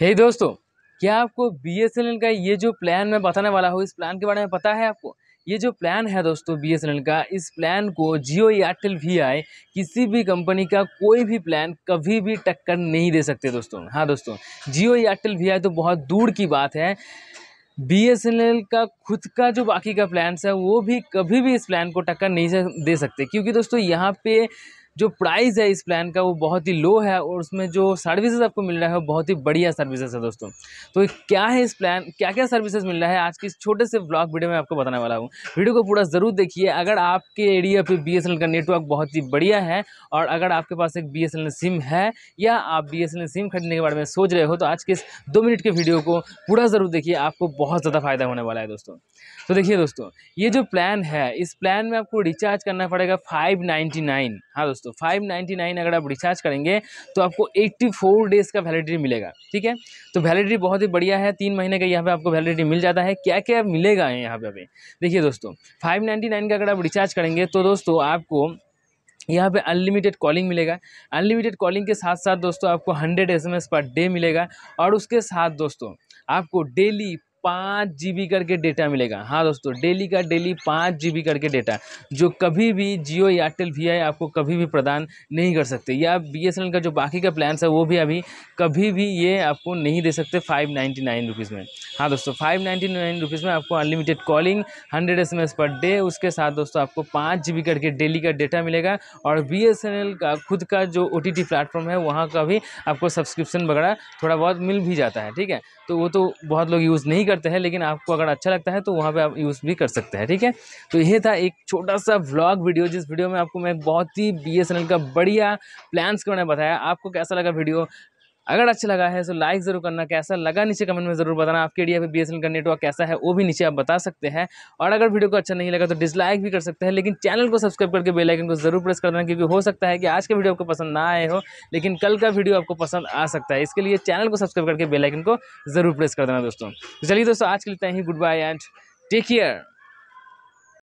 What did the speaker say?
हे hey दोस्तों क्या आपको बी का ये जो प्लान मैं बताने वाला हूँ इस प्लान के बारे में पता है आपको ये जो प्लान है दोस्तों बी का इस प्लान को जियो एयरटेल वी आई किसी भी कंपनी का कोई भी प्लान कभी भी टक्कर नहीं दे सकते दोस्तों हाँ दोस्तों जियो एयरटेल वी आई तो बहुत दूर की बात है बी का खुद का जो बाकी का प्लान्स है वो भी कभी भी इस प्लान को टक्कर नहीं दे सकते क्योंकि दोस्तों यहाँ पे जो प्राइस है इस प्लान का वो बहुत ही लो है और उसमें जो सर्विसेज आपको मिल रहा है वो बहुत ही बढ़िया सर्विसेज है दोस्तों तो क्या है इस प्लान क्या क्या सर्विसेज मिल रहा है आज के इस छोटे से ब्लॉग वीडियो में आपको बताने वाला हूँ वीडियो को पूरा ज़रूर देखिए अगर आपके एरिया पर बी का नेटवर्क बहुत ही बढ़िया है और अगर आपके पास एक बी सिम है या आप बी सिम खरीदने के बारे में सोच रहे हो तो आज के इस दो मिनट के वीडियो को पूरा ज़रूर देखिए आपको बहुत ज़्यादा फ़ायदा होने वाला है दोस्तों तो देखिए दोस्तों ये जो प्लान है इस प्लान में आपको रिचार्ज करना पड़ेगा फाइव नाइन्टी नाइन हाँ दोस्तों दोस्तों नाइन अगर आप रिचार्ज करेंगे तो आपको एट्टी फोर डेज़ का वैलिडिटी मिलेगा ठीक है तो वैलिडिटी बहुत ही बढ़िया है तीन महीने का यहाँ पे आपको वैलिडिटी मिल जाता है क्या क्या मिलेगा यहाँ पे अभी देखिए दोस्तों नाइन का अगर आप रिचार्ज करेंगे तो दोस्तों आपको यहाँ पे अनलिमिटेड कॉलिंग मिलेगा अनलिमिटेड कॉलिंग के साथ साथ दोस्तों आपको हंड्रेड एस पर डे मिलेगा और उसके साथ दोस्तों आपको डेली पाँच जी करके डेटा मिलेगा हाँ दोस्तों डेली का डेली पाँच जी करके डेटा जो कभी भी जियो एयरटेल वी आई आपको कभी भी प्रदान नहीं कर सकते या बी एस एन एल का जो बाकी का प्लान्स है वो भी अभी कभी भी ये आपको नहीं दे सकते फाइव नाइन्टी नाइन रुपीज़ में हाँ दोस्तों फाइव नाइन्टी नाइन रुपीज़ में आपको unlimited calling hundred S M S per day उसके साथ दोस्तों आपको पाँच जी करके डेली का डेटा मिलेगा और बी एस एन एल का खुद का जो ओ टी टी प्लेटफॉर्म है वहाँ का भी आपको सब्सक्रिप्शन वगैरह थोड़ा बहुत मिल भी जाता है ठीक है तो वो तो बहुत लोग यूज़ नहीं कर करते हैं लेकिन आपको अगर अच्छा लगता है तो वहाँ पर आप यूज़ भी कर सकते हैं ठीक है तो ये था एक छोटा सा व्लॉग वीडियो जिस वीडियो में आपको मैं बहुत ही बी का बढ़िया प्लान्स के बताया आपको कैसा लगा वीडियो अगर अच्छा लगा है तो लाइक ज़रूर करना कैसा लगा नीचे कमेंट में ज़रूर बताना आपके एरिया पे एन का नेटवर्क कैसा है वो भी नीचे आप बता सकते हैं और अगर वीडियो को अच्छा नहीं लगा तो डिसलाइक भी कर सकते हैं लेकिन चैनल को सब्सक्राइब करके बेल आइकन को ज़रूर प्रेस कर देना क्योंकि हो सकता है कि आज का वीडियो आपको पसंद ना आए हो लेकिन कल का वीडियो आपको पसंद आ सकता है इसके लिए चैनल को सब्सक्राइब करके बेलाइकन को ज़रूर प्रेस कर देना दोस्तों तो चलिए दोस्तों आज के लिए ही good bye and take care